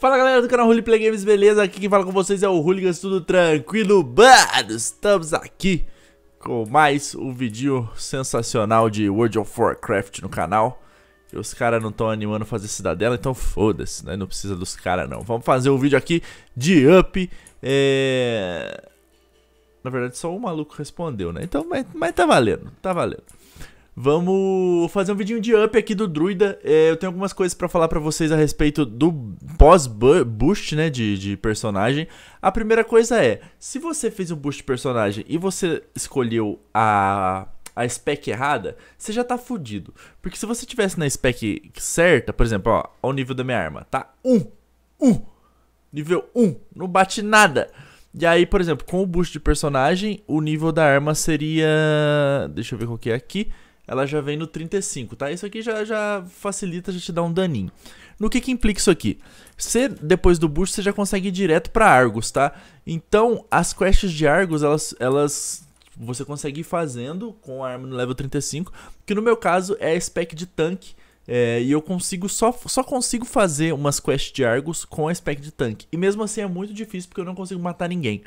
Fala galera do canal Roleplay Games, beleza? Aqui quem fala com vocês é o Hooligans, tudo tranquilo, mano? Estamos aqui com mais um vídeo sensacional de World of Warcraft no canal e os caras não estão animando fazer cidadela, então foda-se, né? Não precisa dos caras não. Vamos fazer um vídeo aqui de up. É... Na verdade, só um maluco respondeu, né? Então, mas, mas tá valendo, tá valendo. Vamos fazer um vidinho de up aqui do Druida. É, eu tenho algumas coisas para falar para vocês a respeito do pós-boost, né, de, de, personagem. A primeira coisa é, se você fez um boost de personagem e você escolheu a, a spec errada, você já tá fudido. Porque se você tivesse na spec certa, por exemplo, ó, o nível da minha arma, tá? um, um, nível 1, um, não bate nada. E aí, por exemplo, com o boost de personagem, o nível da arma seria... Deixa eu ver qual que é aqui ela já vem no 35, tá? Isso aqui já, já facilita, já te dá um daninho. No que que implica isso aqui? Você, depois do boost, você já consegue ir direto para Argos, tá? Então, as quests de Argos, elas, elas você consegue ir fazendo com a arma no level 35, que no meu caso é a spec de tanque, é, e eu consigo só, só consigo fazer umas quests de Argos com a spec de tanque. E mesmo assim é muito difícil porque eu não consigo matar ninguém.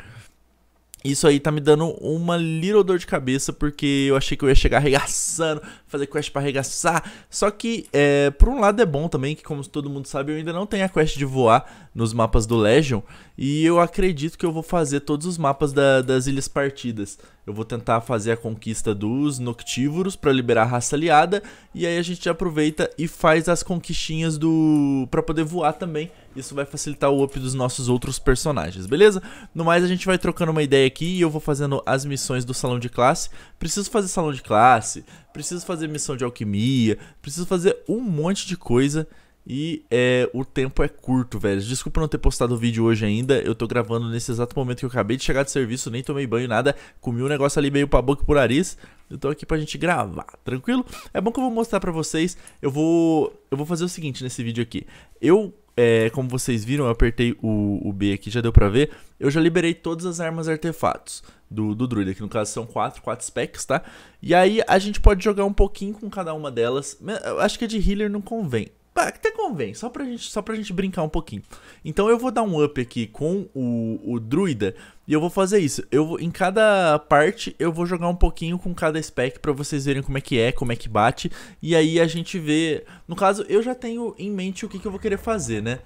Isso aí tá me dando uma little dor de cabeça, porque eu achei que eu ia chegar arregaçando, fazer quest para arregaçar. Só que, é, por um lado, é bom também que, como todo mundo sabe, eu ainda não tenho a quest de voar nos mapas do Legion. E eu acredito que eu vou fazer todos os mapas da, das ilhas partidas. Eu vou tentar fazer a conquista dos noctívoros para liberar a raça aliada. E aí a gente aproveita e faz as conquistinhas do. para poder voar também isso vai facilitar o up dos nossos outros personagens, beleza? No mais, a gente vai trocando uma ideia aqui e eu vou fazendo as missões do salão de classe. Preciso fazer salão de classe, preciso fazer missão de alquimia, preciso fazer um monte de coisa. E é, o tempo é curto, velho. Desculpa não ter postado o vídeo hoje ainda. Eu tô gravando nesse exato momento que eu acabei de chegar de serviço, nem tomei banho, nada. Comi um negócio ali meio pra boca e por nariz. Eu tô aqui pra gente gravar, tranquilo? É bom que eu vou mostrar pra vocês. Eu vou. Eu vou fazer o seguinte nesse vídeo aqui. Eu é, como vocês viram, eu apertei o, o, B aqui, já deu pra ver. Eu já liberei todas as armas artefatos do, do druida, que no caso são 4, quatro specs, tá? E aí a gente pode jogar um pouquinho com cada uma delas. Eu acho que a de healer não convém até convém, só pra, gente, só pra gente brincar um pouquinho. Então eu vou dar um up aqui com o, o druida e eu vou fazer isso. Eu vou, em cada parte eu vou jogar um pouquinho com cada spec para vocês verem como é que é, como é que bate. E aí a gente vê... No caso, eu já tenho em mente o que, que eu vou querer fazer, né?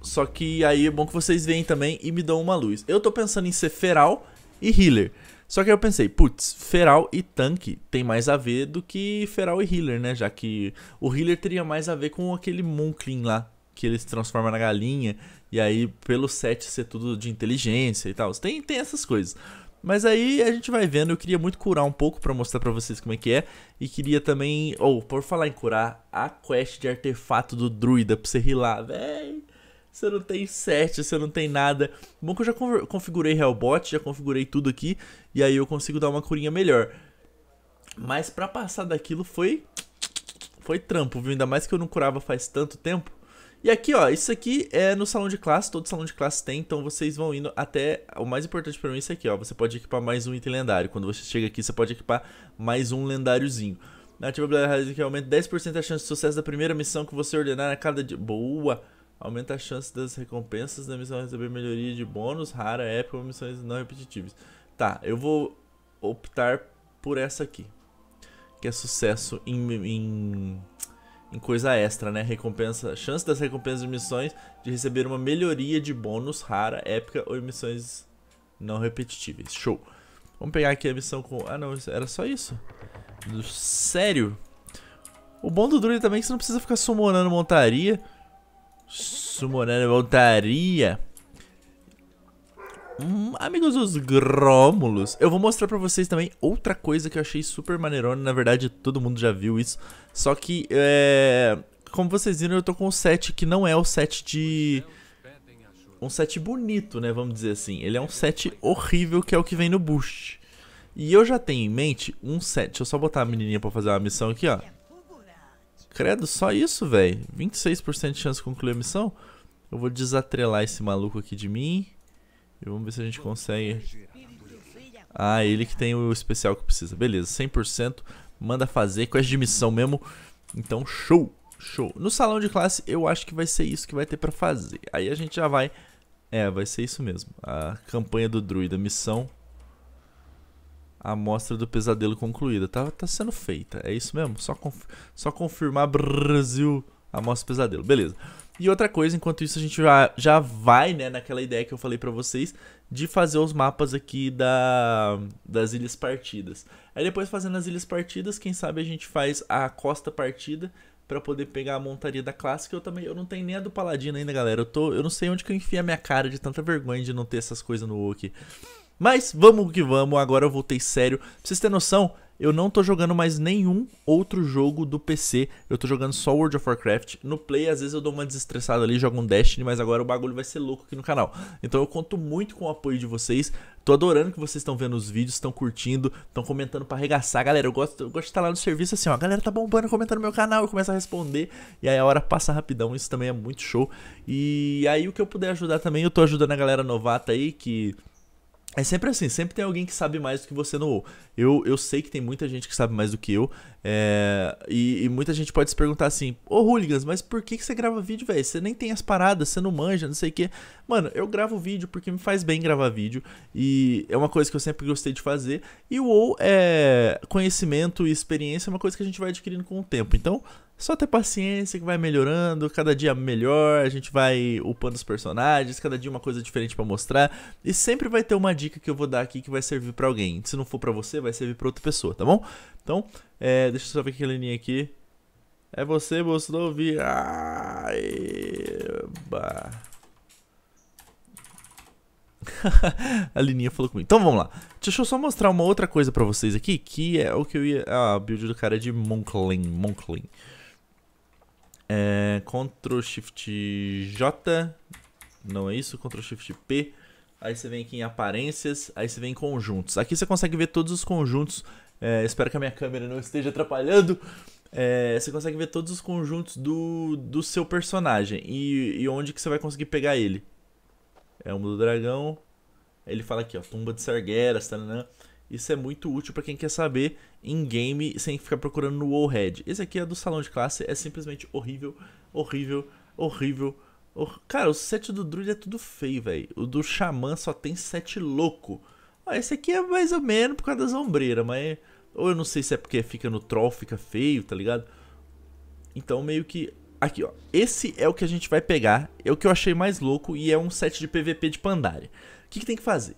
Só que aí é bom que vocês veem também e me dão uma luz. Eu tô pensando em ser feral e healer. Só que aí eu pensei, putz, Feral e tanque tem mais a ver do que Feral e Healer, né? Já que o Healer teria mais a ver com aquele Moonclean lá, que ele se transforma na galinha, e aí pelo set ser tudo de inteligência e tal. Tem, tem essas coisas. Mas aí a gente vai vendo, eu queria muito curar um pouco para mostrar para vocês como é que é. E queria também, ou oh, por falar em curar, a quest de artefato do druida pra você rilar, véi você não tem set, você não tem nada. Bom que eu já configurei Hellbot, já configurei tudo aqui, e aí eu consigo dar uma curinha melhor. Mas para passar daquilo foi foi trampo, viu? Ainda mais que eu não curava faz tanto tempo. E aqui, ó, isso aqui é no salão de classe, todo salão de classe tem, então vocês vão indo até... O mais importante pra mim é isso aqui, ó, você pode equipar mais um item lendário. Quando você chega aqui, você pode equipar mais um lendáriozinho. Na atividade que aumenta 10% a chance de sucesso da primeira missão que você ordenar a cada dia. Boa! aumenta a chance das recompensas da missão receber melhoria de bônus, rara, épica ou missões não repetitivas. Tá, eu vou optar por essa aqui, que é sucesso em, em, em coisa extra, né? Recompensa, chance das recompensas de missões de receber uma melhoria de bônus, rara, épica ou missões não repetitivas. Show! Vamos pegar aqui a missão com... Ah, não, era só isso? Sério? O bom do Druid também é que você não precisa ficar summonando montaria. Sumonando voltaria. Hum, amigos dos Grômulos, eu vou mostrar pra vocês também outra coisa que eu achei super maneirona. Na verdade, todo mundo já viu isso. Só que, é... como vocês viram, eu tô com um set que não é o set de... Um set bonito, né? Vamos dizer assim. Ele é um set horrível, que é o que vem no boost. E eu já tenho em mente um set. Deixa eu só botar a menininha pra fazer uma missão aqui, ó. Credo, só isso, velho. 26% de chance de concluir a missão. Eu vou desatrelar esse maluco aqui de mim. E vamos ver se a gente consegue... Ah, é ele que tem o especial que precisa. Beleza, 100%. Manda fazer, quest de missão mesmo. Então, show! Show. No salão de classe, eu acho que vai ser isso que vai ter pra fazer. Aí a gente já vai... É, vai ser isso mesmo. A campanha do druida, missão a amostra do pesadelo concluída. Tá, tá sendo feita, é isso mesmo? Só, conf só confirmar Brasil, a amostra do pesadelo, beleza. E outra coisa, enquanto isso a gente já, já vai, né, naquela ideia que eu falei para vocês de fazer os mapas aqui da, das ilhas partidas. Aí depois fazendo as ilhas partidas, quem sabe a gente faz a costa partida para poder pegar a montaria da clássica. Eu também, eu não tenho nem a do paladino ainda, galera. Eu tô, eu não sei onde que eu enfio a minha cara de tanta vergonha de não ter essas coisas no Wiki. Mas vamos que vamos, agora eu voltei sério. Pra vocês terem noção, eu não tô jogando mais nenhum outro jogo do PC. Eu tô jogando só World of Warcraft. No Play, às vezes eu dou uma desestressada ali, jogo um Destiny, mas agora o bagulho vai ser louco aqui no canal. Então eu conto muito com o apoio de vocês. Tô adorando que vocês estão vendo os vídeos, estão curtindo, estão comentando pra arregaçar. Galera, eu gosto, eu gosto de estar tá lá no serviço assim, ó. A galera tá bombando, comentando no meu canal, eu começo a responder. E aí a hora passa rapidão, isso também é muito show. E aí o que eu puder ajudar também, eu tô ajudando a galera novata aí que é sempre assim, sempre tem alguém que sabe mais do que você no WoW. Eu, eu sei que tem muita gente que sabe mais do que eu. É, e, e, muita gente pode se perguntar assim: Ô oh, Hooligans, mas por que, que você grava vídeo, velho? Você nem tem as paradas, você não manja, não sei o quê. Mano, eu gravo vídeo porque me faz bem gravar vídeo. E é uma coisa que eu sempre gostei de fazer. E o WoW é conhecimento e experiência, é uma coisa que a gente vai adquirindo com o tempo. Então, só ter paciência que vai melhorando, cada dia melhor, a gente vai upando os personagens, cada dia uma coisa diferente para mostrar. E sempre vai ter uma dica que eu vou dar aqui que vai servir para alguém. Se não for para você, vai servir para outra pessoa, tá bom? Então, é, deixa eu só ver aquela linha aqui. É você, mostrou, vi. Ai, a Lininha falou comigo. Então vamos lá. Deixa eu só mostrar uma outra coisa pra vocês aqui, que é o que eu ia... Ah, a build do cara é de Monklin, Monklin. É, Ctrl Shift J, não é isso? Ctrl Shift P. Aí você vem aqui em aparências, aí você vem em conjuntos. Aqui você consegue ver todos os conjuntos. É, espero que a minha câmera não esteja atrapalhando. É, você consegue ver todos os conjuntos do, do seu personagem e, e onde que você vai conseguir pegar ele. É o do Dragão. Ele fala aqui, ó, Tumba de Sargueras, taranã. Tá, isso é muito útil para quem quer saber em game sem ficar procurando no Wallhead. Esse aqui é do salão de classe, é simplesmente horrível, horrível, horrível. Hor... Cara, o set do Druid é tudo feio, velho. O do Xamã só tem set louco. Ah, esse aqui é mais ou menos por causa das ombreiras, mas. Ou eu não sei se é porque fica no troll, fica feio, tá ligado? Então meio que. Aqui, ó. Esse é o que a gente vai pegar. É o que eu achei mais louco e é um set de PVP de Pandaria. O que, que tem que fazer?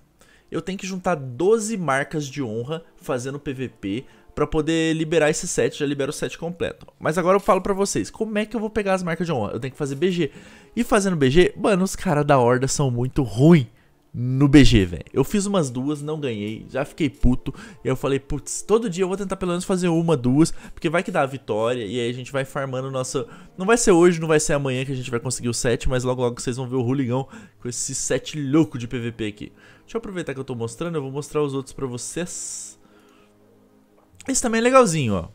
eu tenho que juntar 12 marcas de honra fazendo PVP para poder liberar esse set, já libera o set completo. Mas agora eu falo para vocês, como é que eu vou pegar as marcas de honra? Eu tenho que fazer BG. E fazendo BG, mano, os caras da horda são muito ruins no BG, velho. Eu fiz umas duas, não ganhei, já fiquei puto. E eu falei, putz, todo dia eu vou tentar pelo menos fazer uma, duas, porque vai que dá a vitória. E aí a gente vai farmando nossa. Não vai ser hoje, não vai ser amanhã que a gente vai conseguir o set, mas logo logo vocês vão ver o Ruligão com esse set louco de PVP aqui. Deixa eu aproveitar que eu tô mostrando, eu vou mostrar os outros pra vocês. Esse também é legalzinho, ó.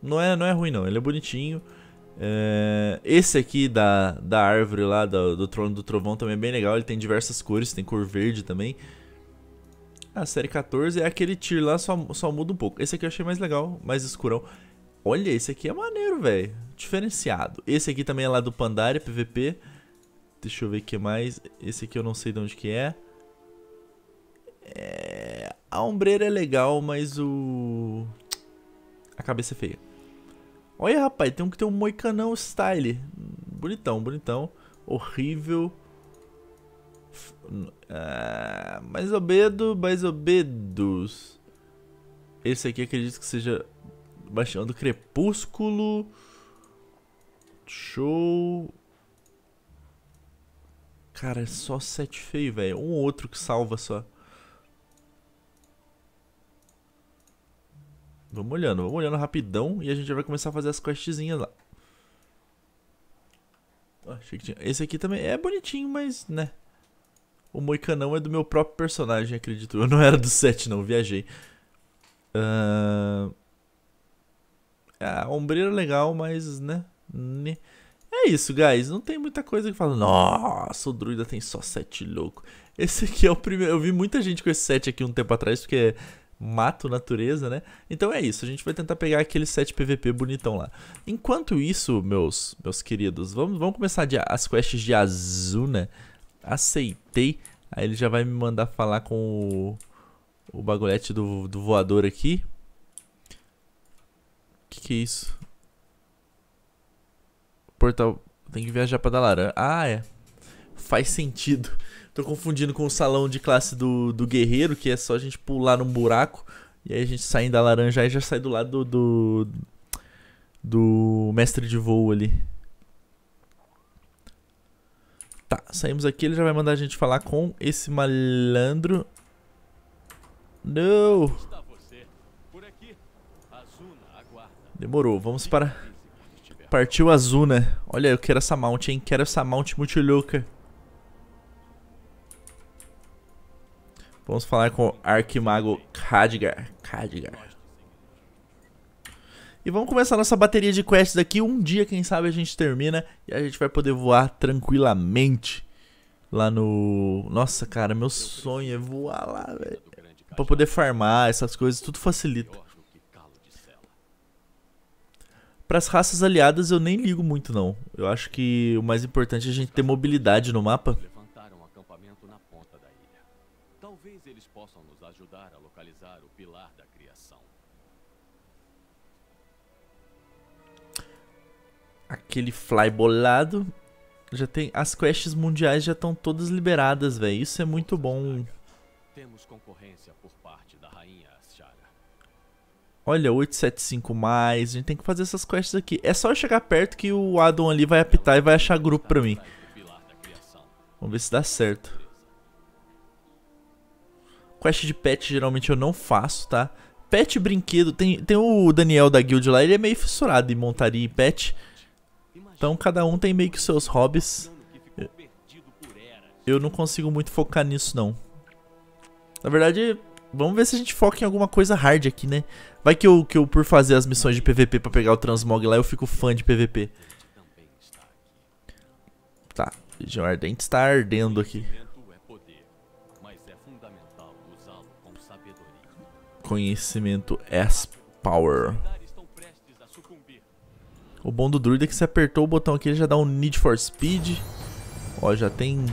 Não é, não é ruim, não. Ele é bonitinho. É, esse aqui da, da árvore lá, do, do Trono do Trovão, também é bem legal. Ele tem diversas cores, tem cor verde também. A série 14 é aquele tier lá, só, só muda um pouco. Esse aqui eu achei mais legal, mais escurão. Olha, esse aqui é maneiro, velho. Diferenciado. Esse aqui também é lá do Pandaria, PVP. Deixa eu ver o que mais. Esse aqui eu não sei de onde que é. é... A ombreira é legal, mas o... A cabeça é feia. Olha, rapaz, tem um que tem um moicanão style. Bonitão, bonitão. Horrível. Eh, mais obedo, mais obedos. Esse aqui acredito que seja Bastião do Crepúsculo. Show. Cara, é só sete feio, velho. Um outro que salva só. Vamos olhando, vamos olhando rapidão e a gente já vai começar a fazer as questzinhas lá. Ah, esse aqui também é bonitinho, mas, né? O Moicanão é do meu próprio personagem, acredito. Eu não era do set, não, viajei. Uh... Ah, a ah, ombreira legal, mas, né? né? É isso, guys. Não tem muita coisa que fala. Nossa, o druida tem só set louco. Esse aqui é o primeiro. Eu vi muita gente com esse set aqui um tempo atrás, porque mato natureza, né? Então é isso, a gente vai tentar pegar aquele set PVP bonitão lá. Enquanto isso, meus meus queridos, vamos, vamos começar de, as quests de Azuna. Né? Aceitei. Aí ele já vai me mandar falar com o, o bagulhete do, do voador aqui. Que que é isso? Portal... Tem que viajar pra Dalaran. Ah, é. Faz sentido. Tô confundindo com o salão de classe do, do guerreiro, que é só a gente pular num buraco. E aí a gente sai da laranja e já sai do lado do, do, do mestre de voo ali. Tá, saímos aqui, ele já vai mandar a gente falar com esse malandro. Não! Demorou, vamos para... Partiu a Zuna. Olha, eu quero essa mount, hein? Quero essa mount multilouca. Vamos falar com o Arquimago Khadgar. Khadgar. E vamos começar nossa bateria de quests aqui. Um dia, quem sabe, a gente termina e a gente vai poder voar tranquilamente lá no... Nossa, cara, meu sonho é voar lá, velho. Pra poder farmar, essas coisas, tudo facilita. Para as raças aliadas eu nem ligo muito não. Eu acho que o mais importante é a gente ter mobilidade no mapa. localizar o pilar da criação. Aquele fly bolado. Já tem. As quests mundiais já estão todas liberadas, velho. Isso é muito bom. Temos concorrência por parte da rainha Ashara. Olha, 875 mais. A gente tem que fazer essas quests aqui. É só eu chegar perto que o Adam ali vai apitar e vai achar grupo pra mim. Tá Vamos ver se dá certo. Quest de pet geralmente eu não faço, tá? Pet brinquedo, tem, tem o Daniel da guild lá, ele é meio fissurado em montaria e pet. Então cada um tem meio que seus hobbies. Eu não consigo muito focar nisso não. Na verdade, vamos ver se a gente foca em alguma coisa hard aqui, né? Vai que eu, que eu por fazer as missões de PVP pra pegar o Transmog lá, eu fico fã de PVP. Tá, Legião Ardente está ardendo aqui. Conhecimento S-Power. O bom do druida é que se apertou o botão aqui ele já dá um Need for Speed. Ó, já tem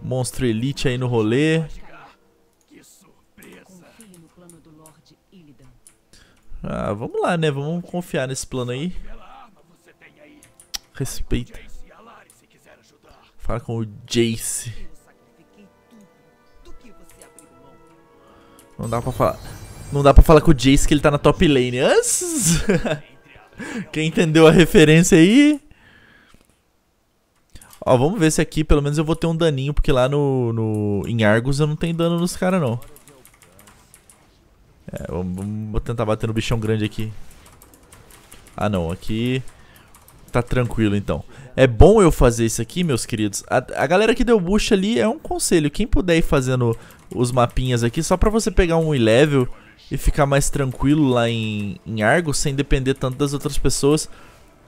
monstro elite aí no rolê. Ah, vamos lá, né? Vamos confiar nesse plano aí. Respeita. Fala com o Jace. Não dá pra falar. Não dá pra falar com o Jace que ele tá na top lane. Quem entendeu a referência aí? Ó, vamos ver se aqui pelo menos eu vou ter um daninho, porque lá no, no em Argus eu não tenho dano nos caras, não. É, vamos, vou tentar bater no bichão grande aqui. Ah, não, aqui tá tranquilo, então. É bom eu fazer isso aqui, meus queridos. A, a galera que deu boost ali é um conselho. Quem puder ir fazendo os mapinhas aqui, só pra você pegar um e-level e ficar mais tranquilo lá em, em Argo, sem depender tanto das outras pessoas.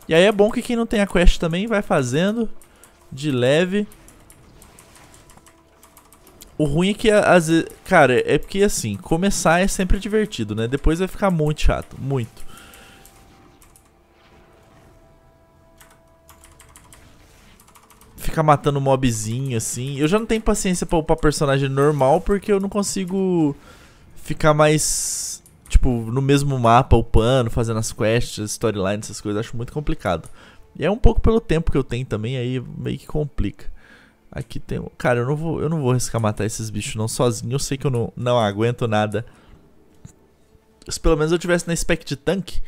E aí é bom que quem não tem a quest também vai fazendo de leve. O ruim é que, às vezes, cara, é porque assim, começar é sempre divertido, né? Depois vai ficar muito chato, muito. Ficar matando mobzinho, assim. Eu já não tenho paciência pra upar personagem normal, porque eu não consigo ficar mais, tipo, no mesmo mapa, upando, fazendo as quests, storylines, essas coisas, acho muito complicado. E é um pouco pelo tempo que eu tenho também, aí meio que complica. Aqui tem. Cara, eu não vou, eu não vou arriscar matar esses bichos não sozinho. Eu sei que eu não, não aguento nada. Se pelo menos eu tivesse na spec de tanque.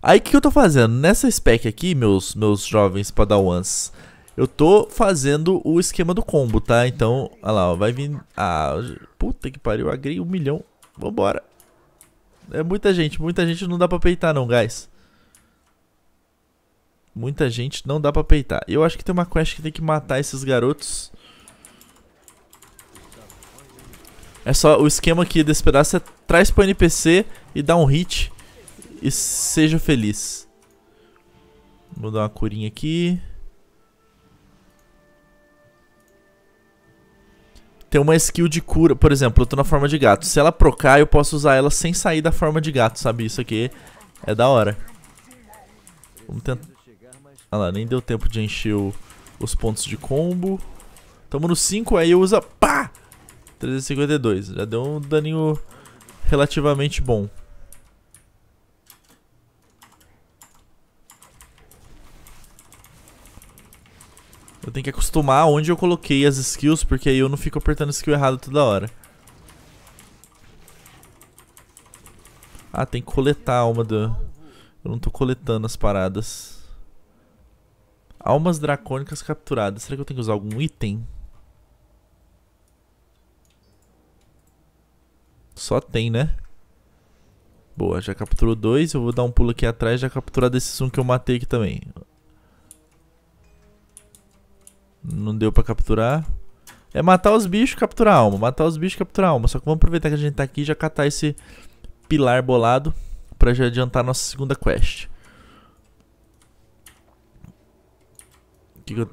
Aí o que, que eu tô fazendo? Nessa spec aqui, meus, meus jovens padawans, eu tô fazendo o esquema do combo, tá? Então, olha lá, ó, vai vir... Ah, puta que pariu, agrei um milhão. Vambora. É muita gente, muita gente não dá pra peitar não, guys. Muita gente não dá pra peitar. Eu acho que tem uma quest que tem que matar esses garotos. É só, o esquema aqui desse pedaço é traz pro NPC e dá um hit e seja feliz. Vou dar uma curinha aqui. tem uma skill de cura. Por exemplo, eu tô na forma de gato. Se ela procar, eu posso usar ela sem sair da forma de gato, sabe? Isso aqui é da hora. Vamos tentar... Ah lá, nem deu tempo de encher o... os pontos de combo. Tamo no 5, aí eu uso. Pá! 352. Já deu um daninho relativamente bom. Eu tenho que acostumar onde eu coloquei as skills, porque aí eu não fico apertando skill errado toda hora. Ah, tem que coletar a alma do... Eu não tô coletando as paradas. Almas dracônicas capturadas. Será que eu tenho que usar algum item? Só tem, né? Boa, já capturou dois. Eu vou dar um pulo aqui atrás e já capturar desses um que eu matei aqui também. Não deu pra capturar. É matar os bichos, capturar alma. Matar os bichos, capturar alma. Só que vamos aproveitar que a gente tá aqui e já catar esse pilar bolado pra já adiantar a nossa segunda quest. O que, que eu...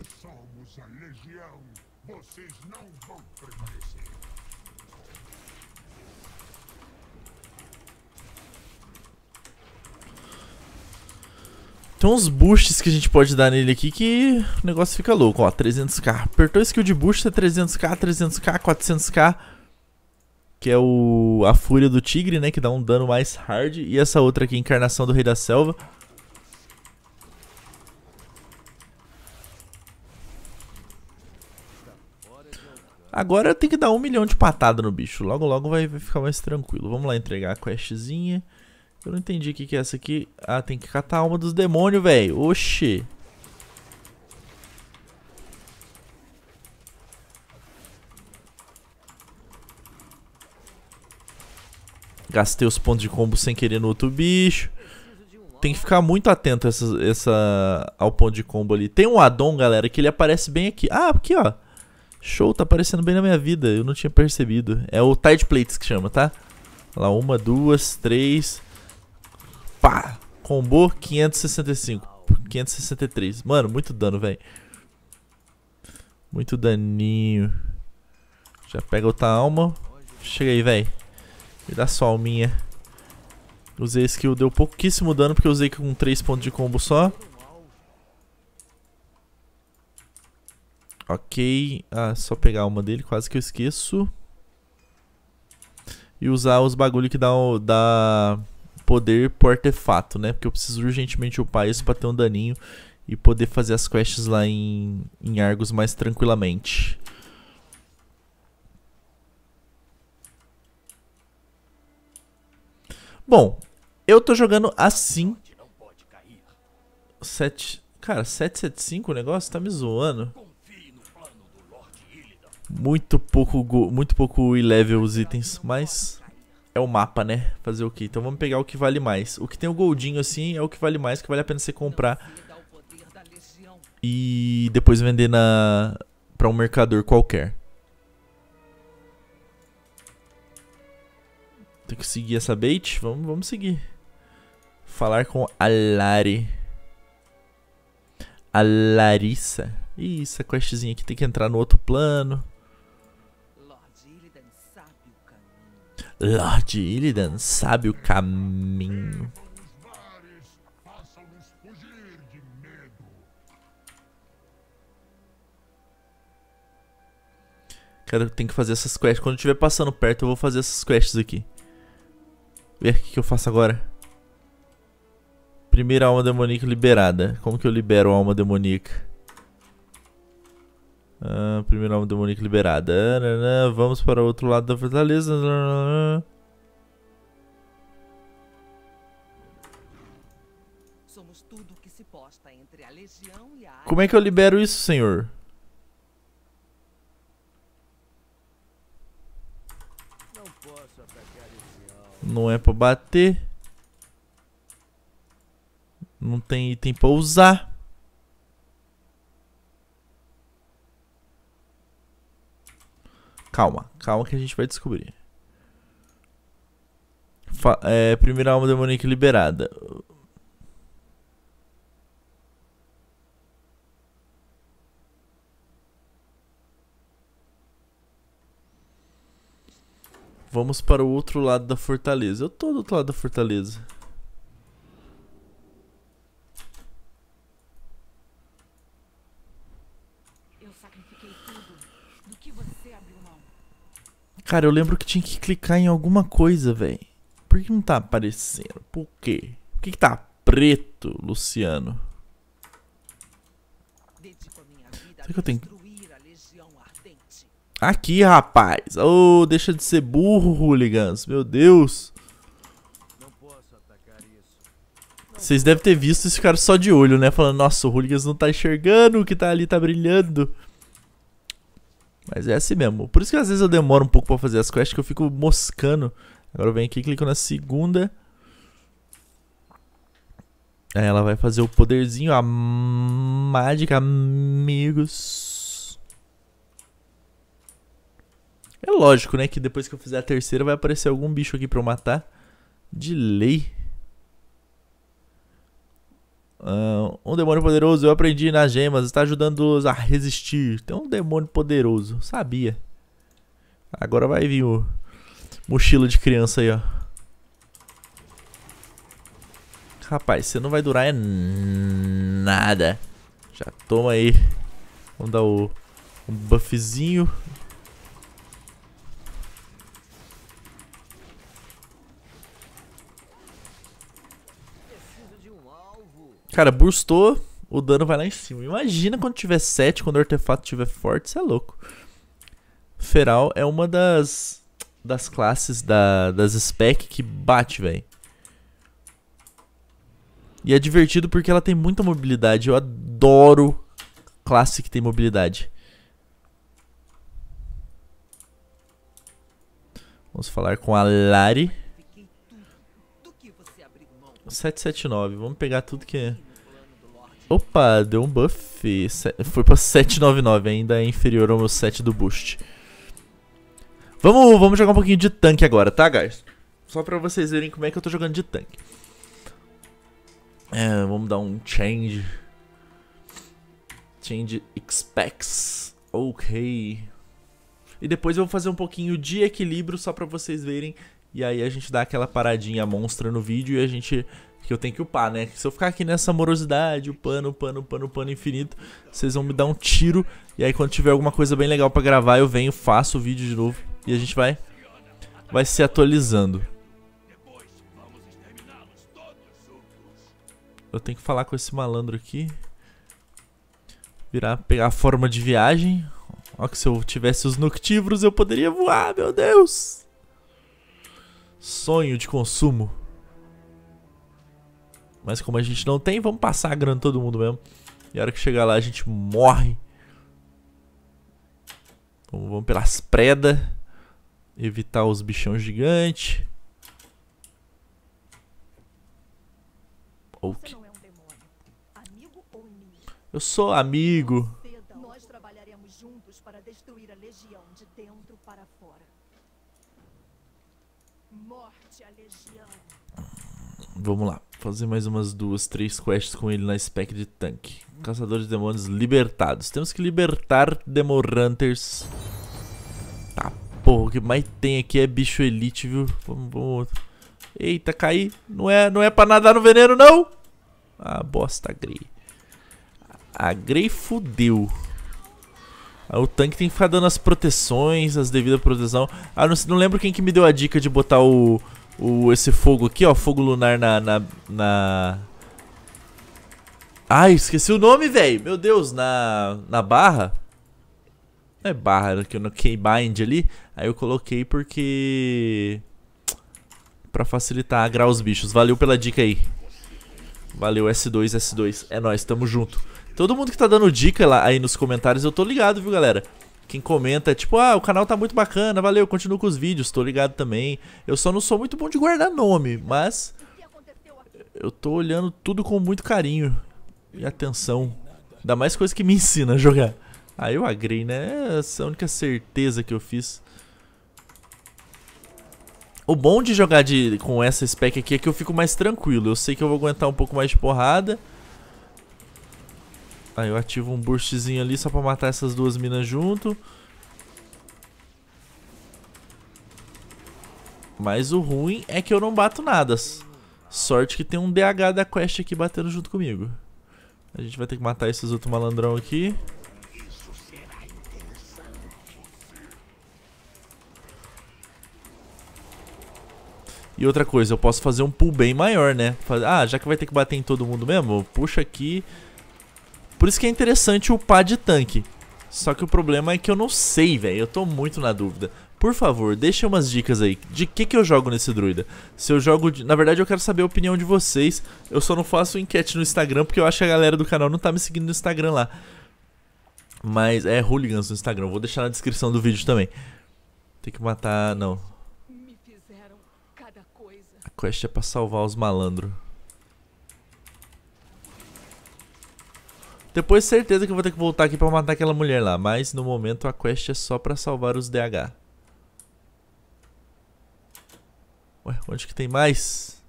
Tem uns boosts que a gente pode dar nele aqui que o negócio fica louco, ó, 300k. Apertou skill de boost é 300k, 300k, 400k, que é o a fúria do tigre, né, que dá um dano mais hard. E essa outra aqui, encarnação do rei da selva. Agora tem que dar um milhão de patada no bicho, logo logo vai, vai ficar mais tranquilo. Vamos lá entregar a questzinha. Eu não entendi o que, que é essa aqui. Ah, tem que catar a alma dos demônios, velho. Oxi. Gastei os pontos de combo sem querer no outro bicho. Tem que ficar muito atento essa, essa, ao ponto de combo ali. Tem um addon, galera, que ele aparece bem aqui. Ah, aqui, ó. Show, tá aparecendo bem na minha vida. Eu não tinha percebido. É o Tide Plates que chama, tá? Olha lá, uma, duas, três, Pá! Combo 565. 563. Mano, muito dano, velho. Muito daninho. Já pega outra alma. Chega aí, velho. Me dá sua alminha. Usei a skill, deu pouquíssimo dano, porque eu usei com 3 pontos de combo só. Ok. Ah, só pegar uma dele, quase que eu esqueço. E usar os bagulho que dá... dá poder por artefato, né? Porque eu preciso urgentemente upar isso pra ter um daninho e poder fazer as quests lá em, em Argos mais tranquilamente. Bom, eu tô jogando assim. Sete... Cara, 775 o negócio? Tá me zoando. Muito pouco, muito pouco e level os itens, mas é o mapa, né? Fazer o que? Então vamos pegar o que vale mais. O que tem o goldinho assim é o que vale mais, que vale a pena você comprar. E depois vender na para um mercador qualquer. Tem que seguir essa bait? Vamos, vamos seguir. Falar com a Lari. A Larissa. Ih, essa questzinha aqui tem que entrar no outro plano. Lord Illidan sabe o caminho. Cara, tem que fazer essas quests. Quando eu estiver passando perto, eu vou fazer essas quests aqui. Ver o que, que eu faço agora. Primeira alma demoníaca liberada. Como que eu libero a alma demoníaca? Ah, primeiro alvo demoníaco liberada. Ah, né, né, né. Vamos para o outro lado da fortaleza. Como é que eu libero isso, senhor? Não é pra bater. Não tem item pra usar. Calma, calma que a gente vai descobrir. Fa é, primeira alma demoníaca liberada. Vamos para o outro lado da fortaleza. Eu tô do outro lado da fortaleza. Cara, eu lembro que tinha que clicar em alguma coisa, velho. Por que não tá aparecendo? Por quê? Por que, que tá preto, Luciano? Será que eu tenho... Aqui, rapaz. Ô, oh, deixa de ser burro, hooligans. Meu Deus. Vocês devem ter visto esse cara só de olho, né? Falando, nossa, o hooligans não tá enxergando, o que tá ali tá brilhando. Mas é assim mesmo. Por isso que às vezes eu demoro um pouco para fazer as quests, que eu fico moscando. Agora eu venho aqui, clico na segunda. Aí ela vai fazer o poderzinho, a mágica, amigos. É lógico, né, que depois que eu fizer a terceira vai aparecer algum bicho aqui pra eu matar. De lei. Uh, um demônio poderoso, eu aprendi nas gemas, está ajudando-os a resistir. Tem um demônio poderoso, sabia. Agora vai vir o mochila de criança aí, ó. Rapaz, você não vai durar é nada. Já toma aí. Vamos dar o um buffzinho. Cara, burstou, o dano vai lá em cima. Imagina quando tiver 7, quando o artefato tiver forte, você é louco. Feral é uma das das classes da, das spec que bate, velho. E é divertido porque ela tem muita mobilidade. Eu adoro classe que tem mobilidade. Vamos falar com a Lari. 779. Vamos pegar tudo que... É. Opa, deu um buff. Foi pra 799, ainda é inferior ao meu 7 do boost. Vamos, vamos jogar um pouquinho de tanque agora, tá, guys? Só pra vocês verem como é que eu tô jogando de tanque. É, vamos dar um change. Change expects. Ok. E depois eu vou fazer um pouquinho de equilíbrio só pra vocês verem. E aí a gente dá aquela paradinha monstra no vídeo e a gente que eu tenho que upar, né? Se eu ficar aqui nessa morosidade, upando, upando, upando, upando infinito, vocês vão me dar um tiro. E aí quando tiver alguma coisa bem legal para gravar, eu venho, faço o vídeo de novo e a gente vai vai se atualizando. Eu tenho que falar com esse malandro aqui. Virar, pegar a forma de viagem. Ó, que se eu tivesse os noctívoros eu poderia voar, meu Deus! Sonho de consumo. Mas como a gente não tem, vamos passar a grana todo mundo mesmo. E a hora que chegar lá a gente morre. Vamos, vamos pelas predas. Evitar os bichão gigante. É ou Eu sou amigo. Nós trabalharemos juntos para destruir a legião de dentro para fora. Morte à legião. Vamos lá. Fazer mais umas duas, três quests com ele na spec de tanque. Caçadores de demônios libertados. Temos que libertar Demoranters. Tá, porra. O que mais tem aqui é bicho elite, viu? Vamos, vamos. Eita, caí. Não é, não é pra nadar no veneno, não. Ah, bosta, a Grey. A Grey fudeu. Ah, o tanque tem que ficar dando as proteções, as devidas proteção. Ah, não, não lembro quem que me deu a dica de botar o o, esse fogo aqui, ó. Fogo lunar na... na, na... Ai, esqueci o nome, velho. Meu Deus, na, na barra. Não é barra, que no keybind ali. Aí eu coloquei porque... Pra facilitar, agrar os bichos. Valeu pela dica aí. Valeu, S2, S2. É nóis, tamo junto. Todo mundo que tá dando dica lá aí nos comentários, eu tô ligado, viu, galera? quem comenta, tipo, ah, o canal tá muito bacana, valeu, continuo com os vídeos, tô ligado também. Eu só não sou muito bom de guardar nome, mas eu tô olhando tudo com muito carinho e atenção. Ainda mais coisa que me ensina a jogar. Ah, eu agrei, né? Essa é a única certeza que eu fiz. O bom de jogar de, com essa spec aqui é que eu fico mais tranquilo. Eu sei que eu vou aguentar um pouco mais de porrada. Aí tá, eu ativo um burstzinho ali só pra matar essas duas minas junto. Mas o ruim é que eu não bato nada. Sorte que tem um DH da quest aqui batendo junto comigo. A gente vai ter que matar esses outros malandrão aqui. E outra coisa, eu posso fazer um pull bem maior, né? Ah, já que vai ter que bater em todo mundo mesmo, puxa aqui, por isso que é interessante upar de tanque. Só que o problema é que eu não sei, velho. Eu tô muito na dúvida. Por favor, deixem umas dicas aí. De que que eu jogo nesse druida? Se eu jogo... De... Na verdade, eu quero saber a opinião de vocês. Eu só não faço enquete no Instagram, porque eu acho que a galera do canal não tá me seguindo no Instagram lá. Mas é hooligans no Instagram. Vou deixar na descrição do vídeo também. Tem que matar... Não. A quest é pra salvar os malandros. Depois certeza que eu vou ter que voltar aqui pra matar aquela mulher lá. Mas no momento a quest é só pra salvar os DH. Ué, onde que tem mais?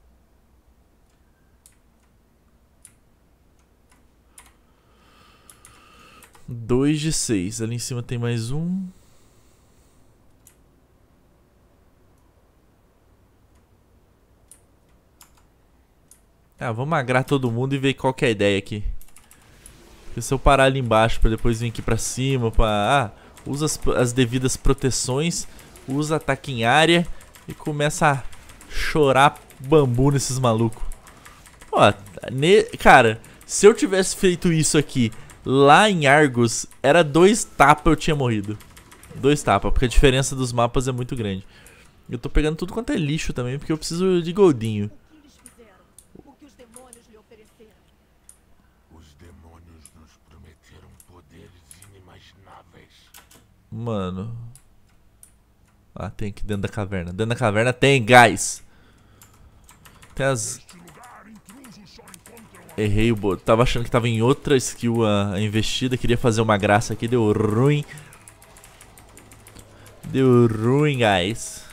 Dois de seis. Ali em cima tem mais um. Ah, vamos agrar todo mundo e ver qual que é a ideia aqui. Porque se eu parar ali embaixo para depois vir aqui para cima, pra, ah, usa as, as, devidas proteções, usa ataque em área e começa a chorar bambu nesses malucos. Ó, ne, cara, se eu tivesse feito isso aqui lá em Argos, era dois tapas eu tinha morrido. Dois tapas, porque a diferença dos mapas é muito grande. Eu tô pegando tudo quanto é lixo também, porque eu preciso de goldinho. Mano. Ah, tem aqui dentro da caverna. Dentro da caverna tem gás. Tem as... Errei o bot. Tava achando que tava em outra skill a investida. Queria fazer uma graça aqui. Deu ruim. Deu ruim, guys.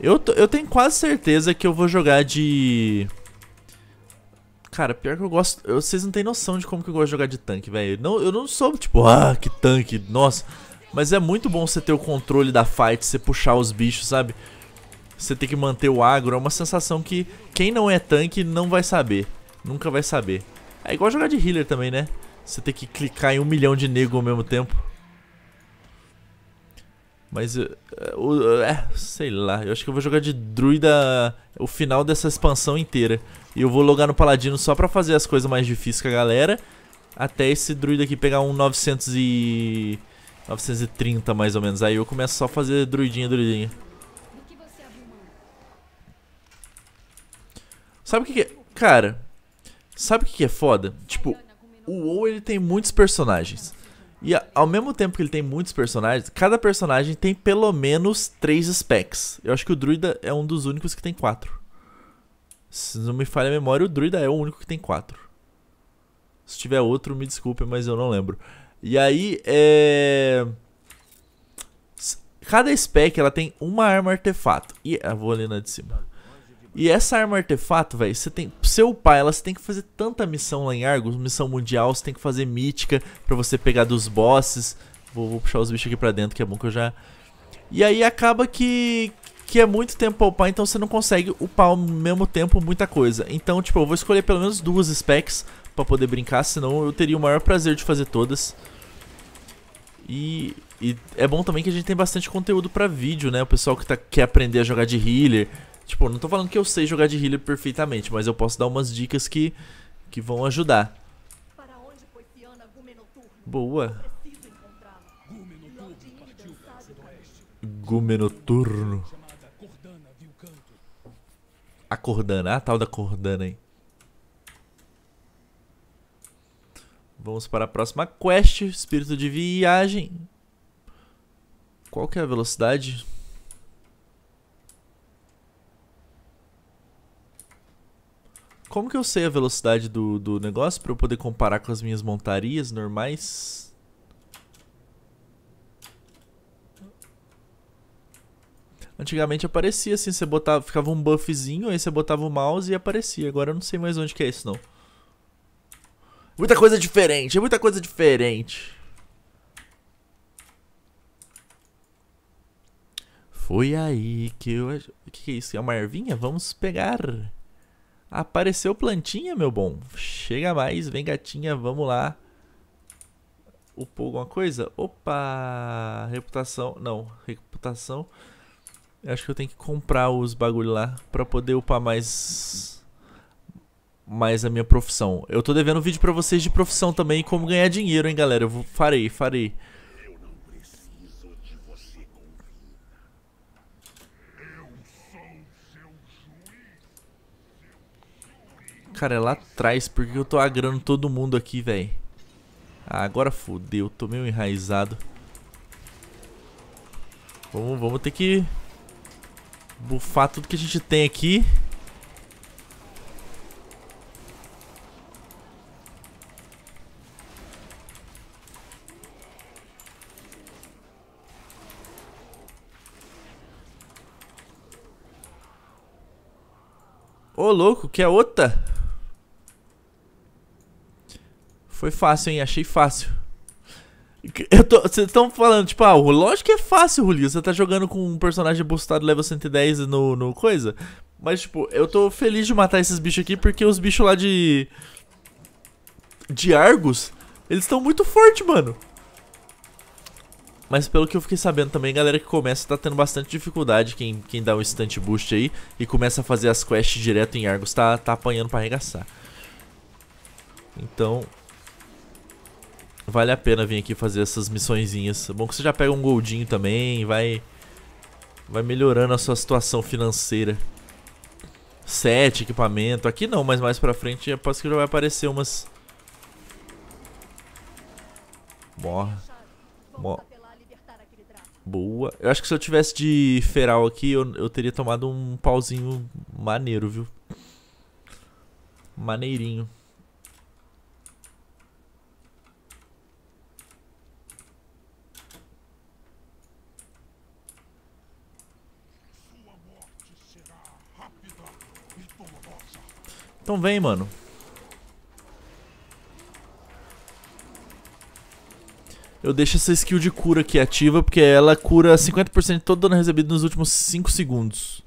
Eu, eu tenho quase certeza que eu vou jogar de... Cara, pior que eu gosto. Eu, vocês não têm noção de como que eu gosto de jogar de tanque, velho. Não, eu não sou tipo, ah, que tanque, nossa. Mas é muito bom você ter o controle da fight, você puxar os bichos, sabe? Você ter que manter o agro. É uma sensação que quem não é tanque não vai saber. Nunca vai saber. É igual jogar de healer também, né? Você ter que clicar em um milhão de nego ao mesmo tempo. Mas, eu, eh, eh, é, sei lá, eu acho que eu vou jogar de druida o final dessa expansão inteira. E eu vou logar no paladino só pra fazer as coisas mais difíceis com a galera. Até esse druida aqui pegar um 900 e... 930 mais ou menos. Aí eu começo só a fazer druidinha, druidinha. Sabe o que, que é? Cara, sabe o que, que é foda? Tipo, o WoW ele tem muitos personagens. E ao mesmo tempo que ele tem muitos personagens, cada personagem tem pelo menos três specs. Eu acho que o druida é um dos únicos que tem quatro. Se não me falha a memória, o druida é o único que tem quatro. Se tiver outro, me desculpe, mas eu não lembro. E aí, é... Cada spec, ela tem uma arma artefato. E... Eu vou ali na de cima. E essa arma artefato, velho, você tem. eu upar ela, você tem que fazer tanta missão lá em Argos, missão mundial, você tem que fazer mítica pra você pegar dos bosses. Vou, vou, puxar os bichos aqui pra dentro, que é bom que eu já. E aí acaba que. Que é muito tempo pra upar, então você não consegue upar ao mesmo tempo muita coisa. Então, tipo, eu vou escolher pelo menos duas specs pra poder brincar, senão eu teria o maior prazer de fazer todas. E, e é bom também que a gente tem bastante conteúdo pra vídeo, né? O pessoal que tá, quer aprender a jogar de healer, Tipo, não tô falando que eu sei jogar de healer perfeitamente, mas eu posso dar umas dicas que, que vão ajudar. Boa. Gume noturno. A Cordana, a tal da Cordana aí. Vamos para a próxima quest, espírito de viagem. Qual que é a velocidade? Como que eu sei a velocidade do, do negócio para eu poder comparar com as minhas montarias normais? Antigamente aparecia assim, você botava, ficava um buffzinho, aí você botava o mouse e aparecia. Agora eu não sei mais onde que é isso não. Muita coisa diferente, é muita coisa diferente. Foi aí que eu... O que, que é isso? É uma ervinha? Vamos pegar. Apareceu plantinha, meu bom. Chega mais, vem gatinha, vamos lá. Upou alguma coisa? Opa! Reputação. Não, reputação. Acho que eu tenho que comprar os bagulho lá pra poder upar mais. Mais a minha profissão. Eu tô devendo vídeo pra vocês de profissão também como ganhar dinheiro, hein, galera. Eu vou... farei, farei. Cara, é lá atrás. Por que eu tô agrando todo mundo aqui, velho? Ah, agora fodeu. Tô meio enraizado. Vamos, vamos ter que... Bufar tudo que a gente tem aqui. Ô, louco, que é outra? Foi fácil, hein? Achei fácil. Vocês estão falando, tipo, ah, lógico que é fácil, Rulio. Você tá jogando com um personagem boostado level 110 no, no coisa. Mas, tipo, eu tô feliz de matar esses bichos aqui porque os bichos lá de. De Argos, eles estão muito fortes, mano. Mas pelo que eu fiquei sabendo também, galera que começa tá tendo bastante dificuldade. Quem, quem dá um instant boost aí e começa a fazer as quests direto em Argos tá, tá apanhando pra arregaçar. Então, Vale a pena vir aqui fazer essas missõezinhas. É bom que você já pega um goldinho também, vai... Vai melhorando a sua situação financeira. Sete equipamento. Aqui não, mas mais pra frente posso que já vai aparecer umas... Morra. Morra. Boa. Eu acho que se eu tivesse de feral aqui, eu, eu teria tomado um pauzinho maneiro, viu? Maneirinho. Então vem, mano. Eu deixo essa skill de cura aqui ativa, porque ela cura 50% de todo dano recebido nos últimos 5 segundos.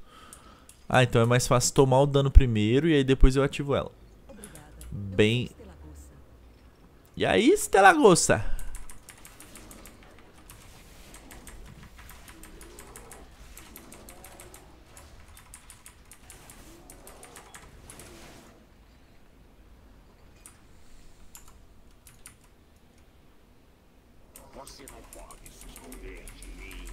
Ah, então é mais fácil tomar o dano primeiro e aí depois eu ativo ela. Bem... E aí, Stelagossa? você não pode se esconder de mim.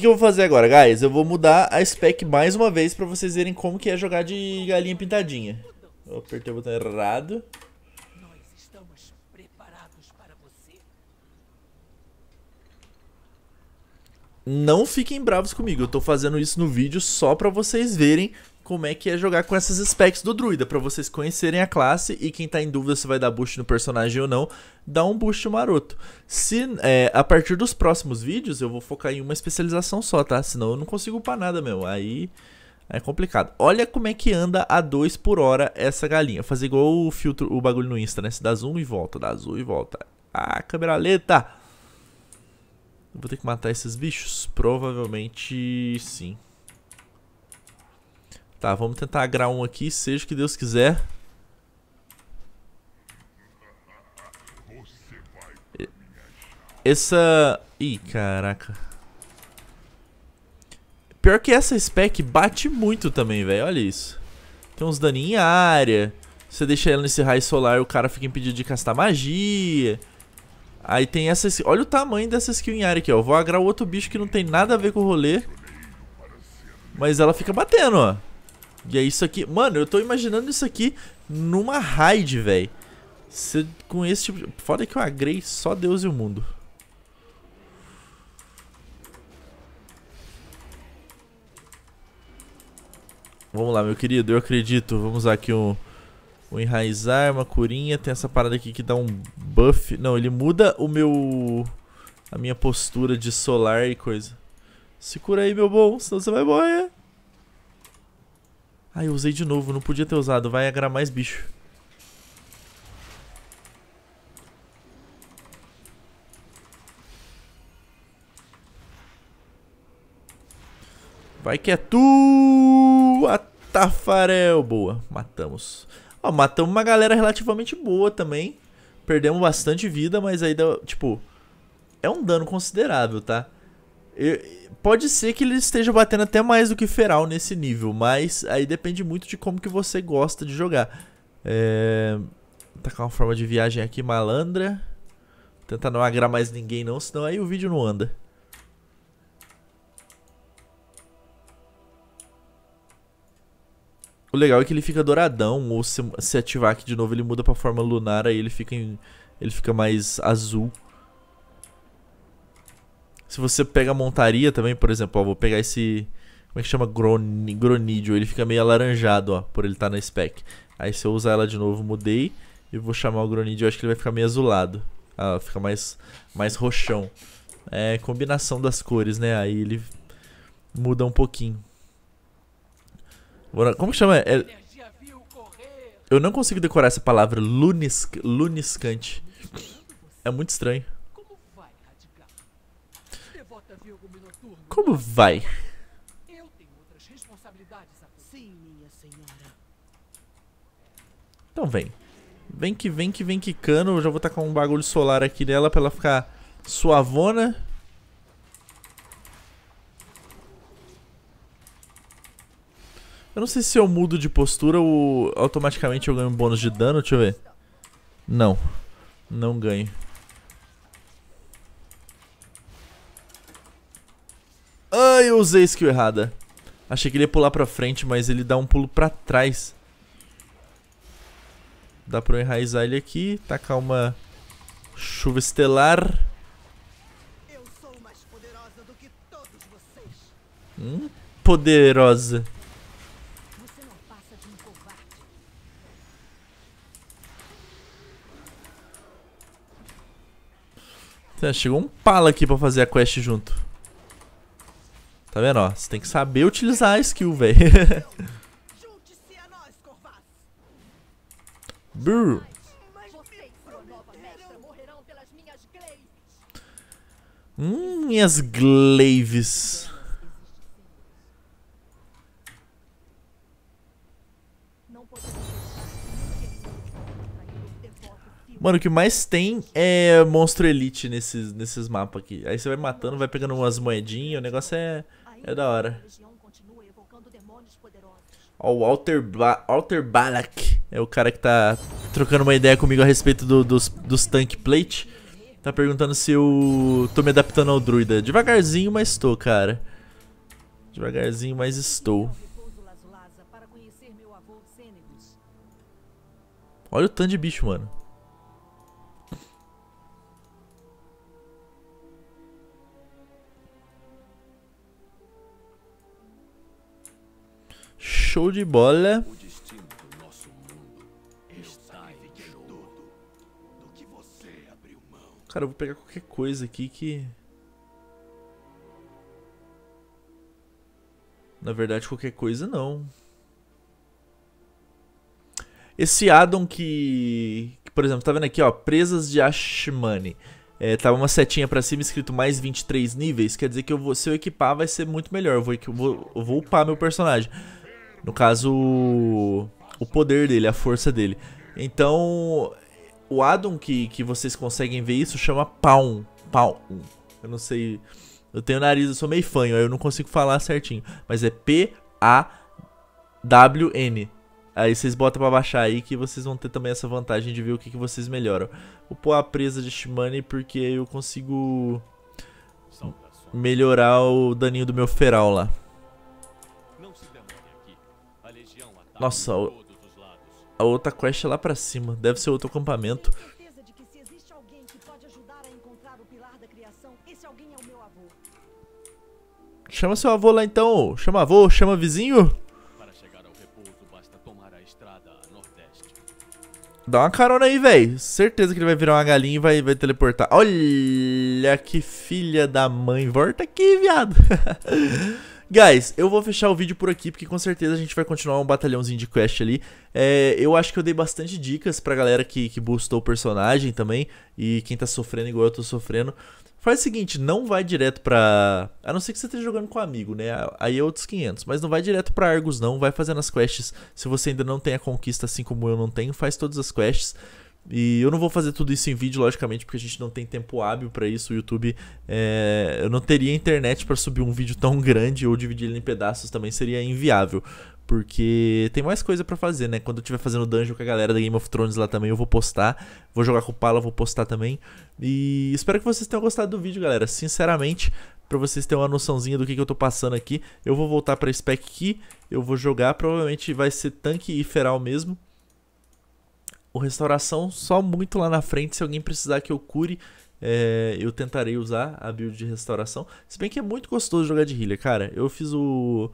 que, que eu vou fazer agora, guys? Eu vou mudar a spec mais uma vez pra vocês verem como que é jogar de galinha pintadinha. Eu apertei o botão errado. Não fiquem bravos comigo, eu tô fazendo isso no vídeo só pra vocês verem como é que é jogar com essas specs do druida, para vocês conhecerem a classe e quem tá em dúvida se vai dar boost no personagem ou não, dá um boost maroto. Se é, a partir dos próximos vídeos eu vou focar em uma especialização só, tá? Senão eu não consigo upar nada, meu. Aí é complicado. Olha como é que anda a 2 por hora essa galinha. Fazer igual o filtro, o bagulho no Insta, né? Se dá zoom e volta, dá zoom e volta. Ah, câmera lenta. Vou ter que matar esses bichos? Provavelmente sim. Tá, vamos tentar agrar um aqui, seja o que Deus quiser. Essa... Ih, caraca. Pior que essa spec bate muito também, velho. Olha isso. Tem uns daninhos em área. Você deixa ela nesse raio solar o cara fica impedido de castar magia. Aí tem essa... Olha o tamanho dessa skill em área aqui, ó. Eu vou agrar outro bicho que não tem nada a ver com o rolê. Mas ela fica batendo, ó. E é isso aqui. Mano, eu tô imaginando isso aqui numa raid, velho. Com esse tipo de... Foda que eu agrei só Deus e o mundo. Vamos lá, meu querido, eu acredito. Vamos usar aqui um, um enraizar, uma curinha. Tem essa parada aqui que dá um buff. Não, ele muda o meu... A minha postura de solar e coisa. Se cura aí, meu bom, senão você vai morrer. Ai, eu usei de novo, não podia ter usado. Vai agrar mais bicho. Vai que é tu, Atafarel. Boa, matamos. Ó, matamos uma galera relativamente boa também. Perdemos bastante vida, mas ainda, tipo... É um dano considerável, tá? Eu, pode ser que ele esteja batendo até mais do que Feral nesse nível, mas aí depende muito de como que você gosta de jogar. É... Vou tacar uma forma de viagem aqui malandra. Vou tentar não agrar mais ninguém não, senão aí o vídeo não anda. O legal é que ele fica douradão, ou se, se ativar aqui de novo ele muda pra forma lunar, aí ele fica, em, ele fica mais azul. Se você pega a montaria também, por exemplo, ó, vou pegar esse. Como é que chama? gronidio. Ele fica meio alaranjado, ó, por ele estar tá na spec. Aí se eu usar ela de novo, mudei. E vou chamar o Gronidio, acho que ele vai ficar meio azulado. Ah, fica mais, mais roxão. É combinação das cores, né? Aí ele muda um pouquinho. Como que chama? É... Eu não consigo decorar essa palavra lunisc... luniscante. É muito estranho. Como vai? Eu tenho outras responsabilidades Sim, minha senhora. Então vem. Vem que vem que vem cano. Eu já vou tacar um bagulho solar aqui nela pra ela ficar suavona. Eu não sei se eu mudo de postura ou automaticamente eu ganho um bônus de dano. Deixa eu ver. Não. Não ganho. Ai, eu usei a skill errada. Achei que ele ia pular pra frente, mas ele dá um pulo pra trás. Dá pra eu enraizar ele aqui, tacar uma chuva estelar. Hum, poderosa. Tá, chegou um pala aqui pra fazer a quest junto. Tá vendo, ó? Você tem que saber utilizar a skill, velho. Brrr. Hum, minhas glaives. Mano, o que mais tem é monstro elite nesses, nesses mapas aqui. Aí você vai matando, vai pegando umas moedinhas, o negócio é... É da hora. Ó, o Walter, ba Walter Balak é o cara que tá trocando uma ideia comigo a respeito do, dos, dos tank plate. Tá perguntando se eu tô me adaptando ao druida. Devagarzinho, mas tô, cara. Devagarzinho, mas estou. Olha o tanto de bicho, mano. show de bola. Cara, eu vou pegar qualquer coisa aqui que... Na verdade, qualquer coisa não. Esse addon que, que, Por exemplo, tá vendo aqui, ó. Presas de Ashmani. É, tava uma setinha pra cima escrito mais 23 níveis. Quer dizer que eu vou, se eu equipar vai ser muito melhor. Eu vou, eu vou, eu vou upar meu personagem. No caso, o poder dele, a força dele. Então, o addon que, que vocês conseguem ver isso chama Pawn. Pawn. Eu não sei. Eu tenho nariz, eu sou meio fanho, aí eu não consigo falar certinho. Mas é P-A-W-N. Aí vocês botam pra baixar aí que vocês vão ter também essa vantagem de ver o que, que vocês melhoram. Vou pôr a presa de Shimani porque eu consigo melhorar o daninho do meu feral lá. Nossa, a outra quest é lá pra cima. Deve ser outro acampamento. É chama seu avô lá então. Chama avô, chama vizinho. Dá uma carona aí, velho. Certeza que ele vai virar uma galinha e vai, vai teleportar. Olha que filha da mãe. Volta aqui, viado. Guys, eu vou fechar o vídeo por aqui, porque com certeza a gente vai continuar um batalhãozinho de quest ali. É, eu acho que eu dei bastante dicas pra galera que, que boostou o personagem também, e quem tá sofrendo igual eu tô sofrendo. Faz o seguinte, não vai direto pra... A não ser que você esteja jogando com um amigo, né? Aí é outros 500. Mas não vai direto pra Argus, não. Vai fazendo as quests. Se você ainda não tem a conquista, assim como eu não tenho, faz todas as quests. E eu não vou fazer tudo isso em vídeo, logicamente, porque a gente não tem tempo hábil para isso. O YouTube, é... eu não teria internet para subir um vídeo tão grande ou dividir ele em pedaços também seria inviável. Porque tem mais coisa para fazer, né? Quando eu estiver fazendo dungeon com a galera da Game of Thrones lá também, eu vou postar. Vou jogar com o Pala, vou postar também. E espero que vocês tenham gostado do vídeo, galera. Sinceramente, para vocês terem uma noçãozinha do que, que eu tô passando aqui, eu vou voltar pra spec aqui eu vou jogar. Provavelmente vai ser tanque e feral mesmo o restauração só muito lá na frente. Se alguém precisar que eu cure, é, eu tentarei usar a build de restauração. Se bem que é muito gostoso jogar de healer, cara. Eu fiz o.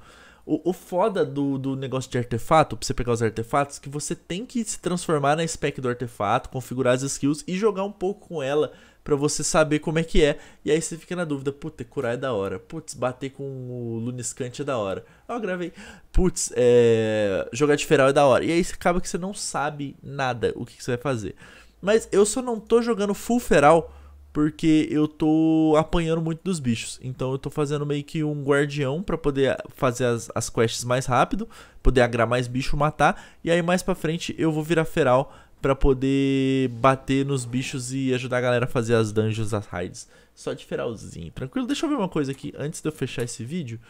O, o foda do, do negócio de artefato, pra você pegar os artefatos, que você tem que se transformar na spec do artefato, configurar as skills e jogar um pouco com ela para você saber como é que é. E aí você fica na dúvida, puta, curar é da hora. Putz, bater com o Luniscante é da hora. eu gravei. Putz, é... jogar de feral é da hora. E aí acaba que você não sabe nada o que, que você vai fazer. Mas eu só não tô jogando full feral porque eu tô apanhando muito dos bichos. Então eu tô fazendo meio que um guardião para poder fazer as, as quests mais rápido, poder agrar mais bicho, matar. E aí mais pra frente eu vou virar feral para poder bater nos bichos e ajudar a galera a fazer as dungeons, as raids. Só de feralzinho, tranquilo? Deixa eu ver uma coisa aqui antes de eu fechar esse vídeo.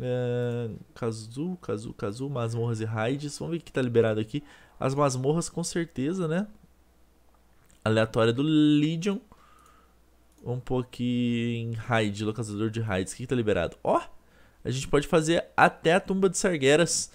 É... Kazu, Kazu, masmorras e raids. Vamos ver o que tá liberado aqui. As masmorras, com certeza, né? Aleatória do Legion. Vamos pôr aqui em raid, localizador de raids. O que, que tá liberado? Ó, oh, a gente pode fazer até a tumba de Sargeras.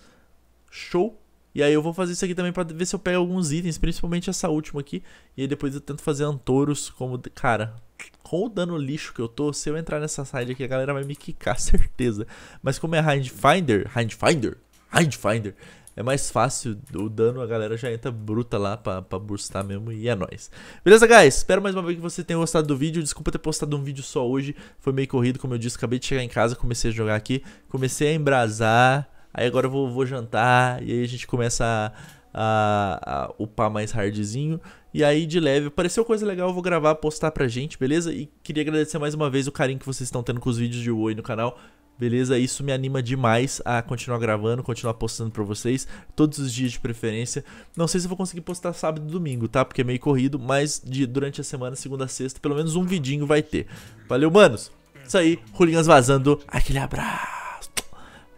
Show! E aí eu vou fazer isso aqui também para ver se eu pego alguns itens, principalmente essa última aqui. E aí depois eu tento fazer Antoros como... Cara, com o dano lixo que eu tô, se eu entrar nessa side aqui, a galera vai me quicar, certeza. Mas como é Rindfinder... Rindfinder? Rindfinder! é mais fácil o dano, a galera já entra bruta lá pra, pra burstar mesmo e é nóis. Beleza, guys? Espero mais uma vez que você tenha gostado do vídeo. Desculpa ter postado um vídeo só hoje, foi meio corrido, como eu disse, acabei de chegar em casa, comecei a jogar aqui, comecei a embrasar... Aí agora eu vou, vou jantar, e aí a gente começa a, a, a upar mais hardzinho. E aí, de leve, pareceu coisa legal, eu vou gravar, postar pra gente, beleza? E queria agradecer mais uma vez o carinho que vocês estão tendo com os vídeos de Oi no canal. Beleza? Isso me anima demais a continuar gravando, continuar postando pra vocês, todos os dias de preferência. Não sei se eu vou conseguir postar sábado e domingo, tá? Porque é meio corrido, mas de, durante a semana, segunda a sexta, pelo menos um vidinho vai ter. Valeu, manos! Isso aí, Rulinhas vazando, aquele abraço!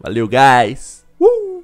Valeu, guys! Uh!